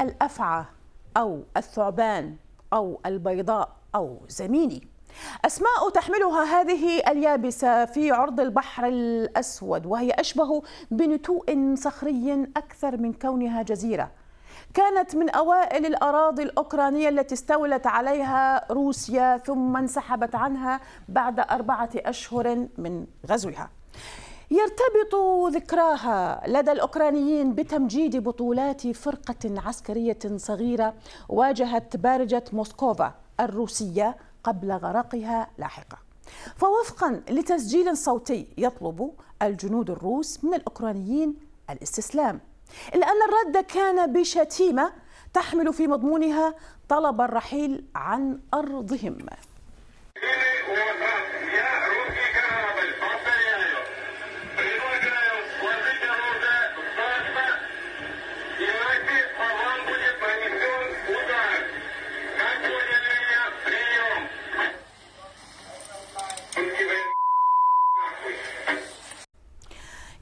الأفعى أو الثعبان أو البيضاء أو زميلي أسماء تحملها هذه اليابسة في عرض البحر الأسود وهي أشبه بنتوء صخري أكثر من كونها جزيرة كانت من أوائل الأراضي الأوكرانية التي استولت عليها روسيا ثم انسحبت عنها بعد أربعة أشهر من غزوها يرتبط ذكراها لدى الأوكرانيين بتمجيد بطولات فرقة عسكرية صغيرة واجهت بارجة موسكوفا الروسية قبل غرقها لاحقا فوفقا لتسجيل صوتي يطلب الجنود الروس من الأوكرانيين الاستسلام إلا أن الرد كان بشتيمة تحمل في مضمونها طلب الرحيل عن أرضهم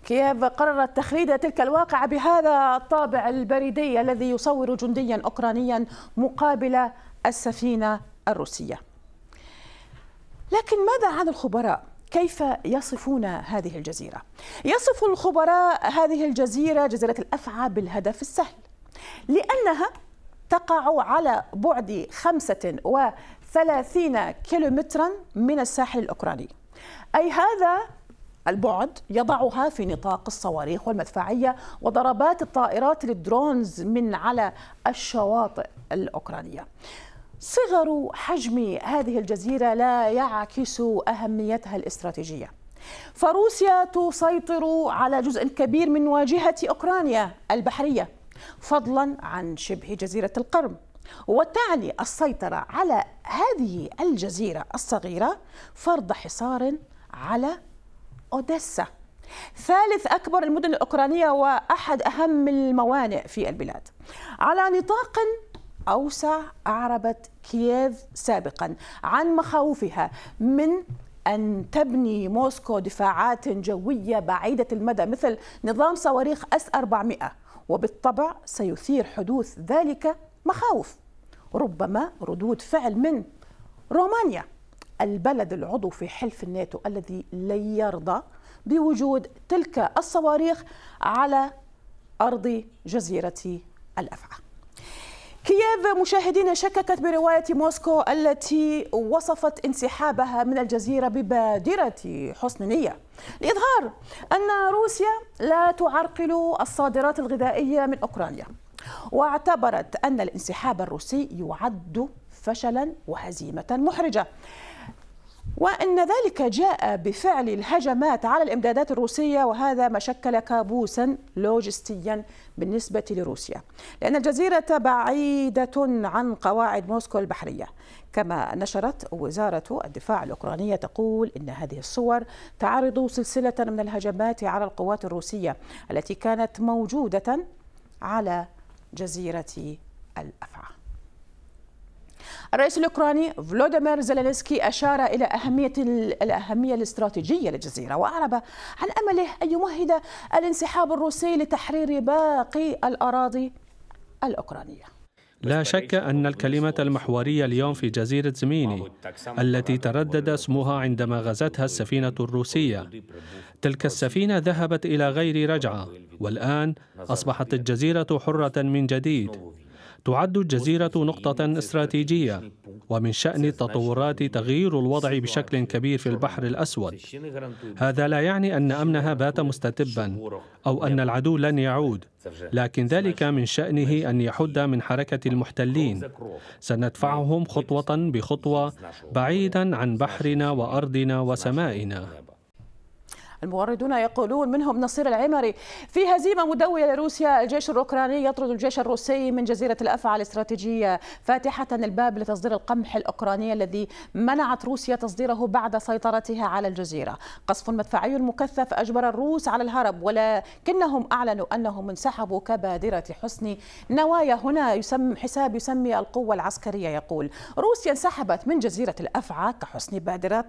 كييف قررت تخليد تلك الواقعة بهذا الطابع البريدي الذي يصور جنديا أوكرانيا مقابل السفينة الروسية لكن ماذا عن الخبراء؟ كيف يصفون هذه الجزيرة؟ يصف الخبراء هذه الجزيرة جزيرة الأفعى بالهدف السهل لأنها تقع على بعد 35 كيلومترا من الساحل الأوكراني أي هذا البعد يضعها في نطاق الصواريخ والمدفعية وضربات الطائرات للدرونز من على الشواطئ الأوكرانية صغر حجم هذه الجزيرة لا يعكس أهميتها الاستراتيجية فروسيا تسيطر على جزء كبير من واجهة أوكرانيا البحرية فضلا عن شبه جزيرة القرم وتعني السيطرة على هذه الجزيرة الصغيرة فرض حصار على أوديسا ثالث أكبر المدن الأوكرانية وأحد أهم الموانئ في البلاد على نطاق أوسع أعربت كييف سابقا عن مخاوفها من أن تبني موسكو دفاعات جوية بعيدة المدى مثل نظام صواريخ أس 400 وبالطبع سيثير حدوث ذلك مخاوف ربما ردود فعل من رومانيا البلد العضو في حلف الناتو الذي لن يرضى بوجود تلك الصواريخ على أرض جزيرة الأفعى كييف مشاهدين شككت برواية موسكو التي وصفت انسحابها من الجزيرة ببادرة حسن نية لإظهار أن روسيا لا تعرقل الصادرات الغذائية من أوكرانيا واعتبرت أن الانسحاب الروسي يعد فشلا وهزيمة محرجة وأن ذلك جاء بفعل الهجمات على الإمدادات الروسية وهذا ما شكل كابوسا لوجستيا بالنسبة لروسيا لأن الجزيرة بعيدة عن قواعد موسكو البحرية كما نشرت وزارة الدفاع الأوكرانية تقول إن هذه الصور تعرض سلسلة من الهجمات على القوات الروسية التي كانت موجودة على جزيرة الأفعى الرئيس الأوكراني فلوديمير زيلينسكي أشار إلى أهمية الأهمية الاستراتيجية للجزيرة وأعرب عن أمله أن يمهد الانسحاب الروسي لتحرير باقي الأراضي الأوكرانية لا شك أن الكلمة المحورية اليوم في جزيرة زميني التي تردد اسمها عندما غزتها السفينة الروسية تلك السفينة ذهبت إلى غير رجعة والآن أصبحت الجزيرة حرة من جديد تعد الجزيرة نقطة استراتيجية ومن شأن التطورات تغيير الوضع بشكل كبير في البحر الأسود هذا لا يعني أن أمنها بات مستتبا أو أن العدو لن يعود لكن ذلك من شأنه أن يحد من حركة المحتلين سندفعهم خطوة بخطوة بعيدا عن بحرنا وأرضنا وسمائنا الموردون يقولون منهم نصير العمري في هزيمة مدوية لروسيا الجيش الأوكراني يطرد الجيش الروسي من جزيرة الأفعى الاستراتيجية فاتحة الباب لتصدير القمح الأوكراني الذي منعت روسيا تصديره بعد سيطرتها على الجزيرة قصف مدفعي مكثف أجبر الروس على الهرب ولكنهم أعلنوا أنهم انسحبوا كبادرة حسن نوايا هنا يسم حساب يسمي القوة العسكرية يقول روسيا انسحبت من جزيرة الأفعى كحسن بادرة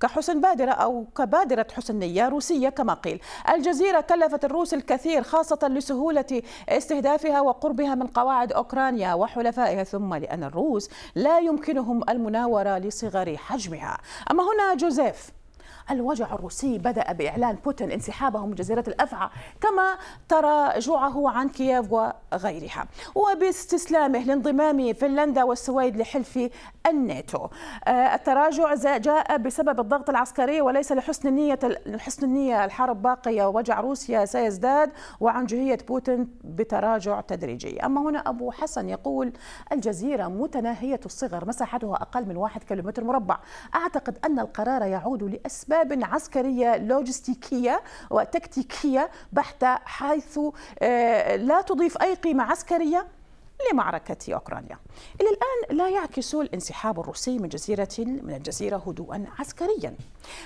كحسن بادرة أو كبادرة حسن سنية روسية كما قيل الجزيرة كلفت الروس الكثير خاصة لسهولة استهدافها وقربها من قواعد أوكرانيا وحلفائها ثم لأن الروس لا يمكنهم المناورة لصغر حجمها أما هنا جوزيف الوجع الروسي بدأ بإعلان بوتين انسحابه من جزيرة الأفعى كما تراجعه عن كييف وغيرها وباستسلامه لانضمام فنلندا والسويد لحلف الناتو آه، التراجع جاء بسبب الضغط العسكري وليس لحسن النية لحسن النية الحرب باقية ووجع روسيا سيزداد وعن جهية بوتين بتراجع تدريجي أما هنا أبو حسن يقول الجزيرة متناهية الصغر مساحتها أقل من واحد كيلومتر مربع أعتقد أن القرار يعود لأسباب أسباب عسكرية لوجستيكية وتكتيكية بحتة حيث آه، لا تضيف أي قيمة عسكرية لمعركة أوكرانيا إلى الآن لا يعكس الانسحاب الروسي من جزيرة من الجزيرة هدوءا عسكريا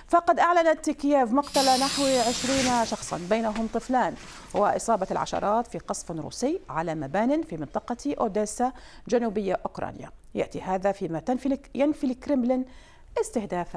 فقد أعلنت كييف مقتل نحو 20 شخصا بينهم طفلان وإصابة العشرات في قصف روسي على مبان في منطقة أوديسا جنوبية أوكرانيا يأتي هذا فيما ينفي الكرملين استهداف